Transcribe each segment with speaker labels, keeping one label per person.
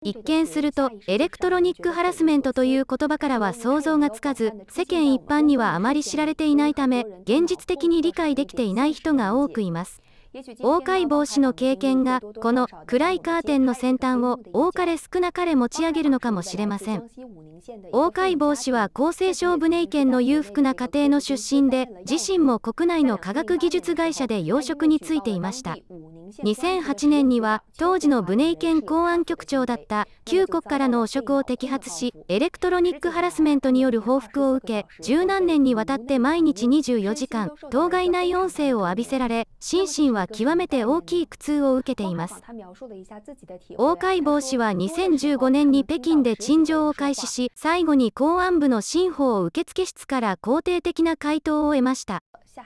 Speaker 1: 一見するとエレクトロニックハラスメントという言葉からは想像がつかず世間一般にはあまり知られていないため現実的に理解できていない人が多くいます大解防止の経験がこの暗いカーテンの先端を多かれ少なかれ持ち上げるのかもしれません大解防氏は厚生省ブネイケンの裕福な家庭の出身で自身も国内の科学技術会社で養殖についていました2008年には当時のブネイケン公安局長だった旧国からの汚職を摘発しエレクトロニックハラスメントによる報復を受け十何年にわたって毎日24時間当該内音声を浴びせられ心身はは極めて大きい苦痛を受けています。王海防氏は2015年に北京で陳情を開始し、最後に公安部の新法を受付室から肯定的な回答を得ました。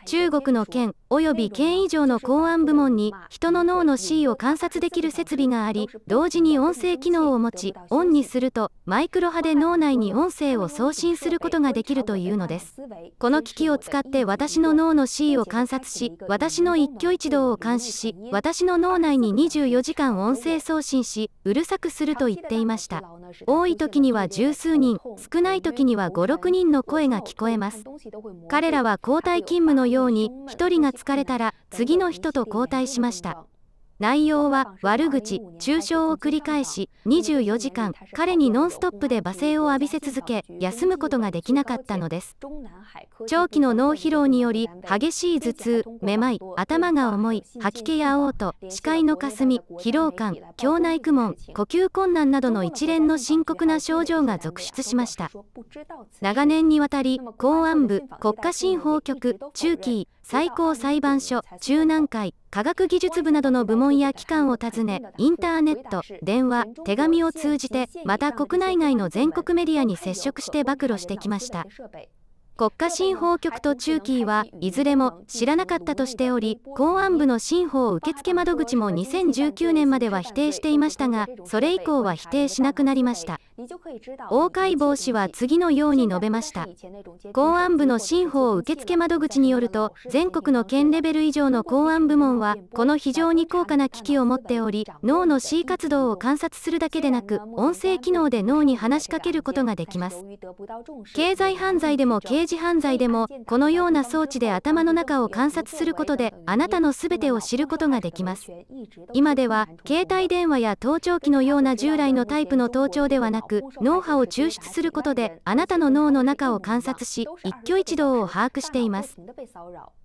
Speaker 1: 中国の県及び県以上の公安部門に人の脳の C を観察できる設備があり同時に音声機能を持ちオンにするとマイクロ波で脳内に音声を送信することができるというのですこの機器を使って私の脳の C を観察し私の一挙一動を監視し私の脳内に24時間音声送信しうるさくすると言っていました多い時には十数人、少ない時には5、6人の声が聞こえます。彼らは交代勤務のように、1人が疲れたら、次の人と交代しました。内容は悪口、中傷を繰り返し、24時間、彼にノンストップで罵声を浴びせ続け、休むことができなかったのです。長期の脳疲労により、激しい頭痛、めまい、頭が重い、吐き気や嘔吐、視界のかすみ、疲労感、胸内苦悶、呼吸困難などの一連の深刻な症状が続出しました。長年にわたり、公安部、国家新法局、中期、最高裁判所、中南海、科学技術部などの部門や機関を訪ね、インターネット、電話、手紙を通じて、また国内外の全国メディアに接触して暴露してきました。国家新法局と中期はいずれも知らなかったとしており、公安部の新法受付窓口も2019年までは否定していましたが、それ以降は否定しなくなりました。王海防氏は次のように述べました。公安部の新法受付窓口によると、全国の県レベル以上の公安部門は、この非常に高価な機器を持っており、脳の C 活動を観察するだけでなく、音声機能で脳に話しかけることができます。経済犯罪でも刑事犯罪でも、このような装置で頭の中を観察することで、あなたのすべてを知ることができます。今では、携帯電話や盗聴器のような従来のタイプの盗聴ではなく、く脳波を抽出することで、あなたの脳の中を観察し、一挙一動を把握しています。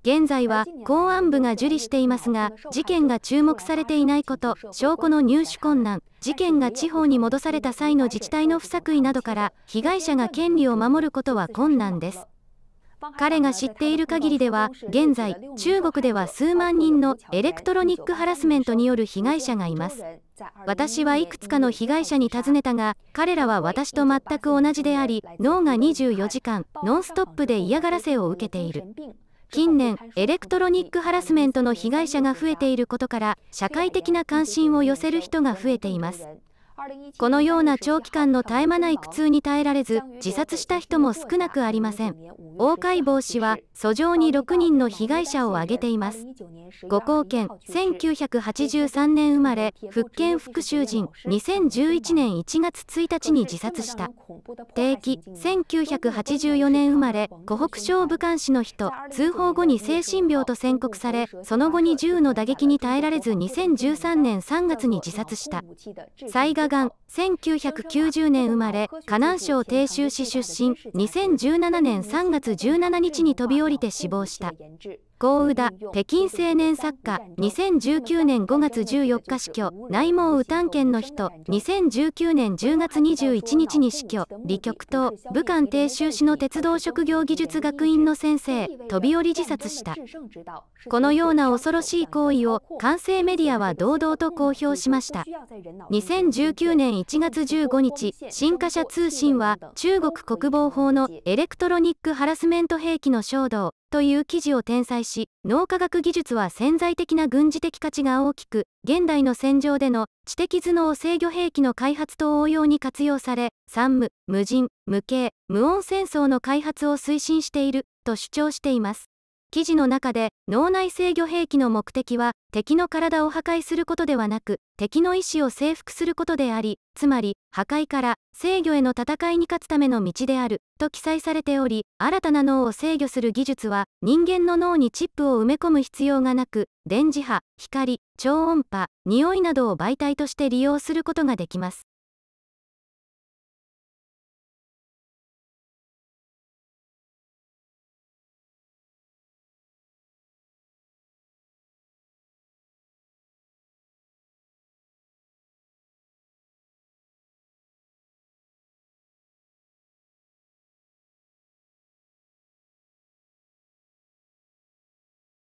Speaker 1: 現在は公安部が受理していますが、事件が注目されていないこと、証拠の入手困難、事件が地方に戻された際の自治体の不作為などから、被害者が権利を守ることは困難です。彼が知っている限りでは、現在、中国では数万人のエレクトロニックハラスメントによる被害者がいます。私はいくつかの被害者に尋ねたが、彼らは私と全く同じであり、脳が24時間、ノンストップで嫌がらせを受けている。近年、エレクトロニックハラスメントの被害者が増えていることから、社会的な関心を寄せる人が増えています。このような長期間の絶え間ない苦痛に耐えられず、自殺した人も少なくありません。王海坊氏は、訴状に6人の被害者を挙げています。五高県、1983年生まれ、福建福州人、2011年1月1日に自殺した。定期、1984年生まれ、湖北省武漢市の人、通報後に精神病と宣告され、その後に銃の打撃に耐えられず2013年3月に自殺した。災害ガン、1990年生まれ、河南省鄭州市出身、2017年3月17日に飛び降りて死亡した。郷雨北京青年作家2019年5月14日死去内蒙雨丹県の人2019年10月21日に死去李極東武漢鄭州市の鉄道職業技術学院の先生飛び降り自殺したこのような恐ろしい行為を完成メディアは堂々と公表しました2019年1月15日新華社通信は中国国防法のエレクトロニックハラスメント兵器の衝動という記事を転載し脳科学技術は潜在的な軍事的価値が大きく現代の戦場での知的頭脳制御兵器の開発と応用に活用され産無無人無形無音戦争の開発を推進していると主張しています記事の中で脳内制御兵器の目的は敵の体を破壊することではなく敵の意思を征服することでありつまり破壊から制御への戦いに勝つための道であると記載されており新たな脳を制御する技術は人間の脳にチップを埋め込む必要がなく電磁波光超音波匂いなどを媒体として利用することができます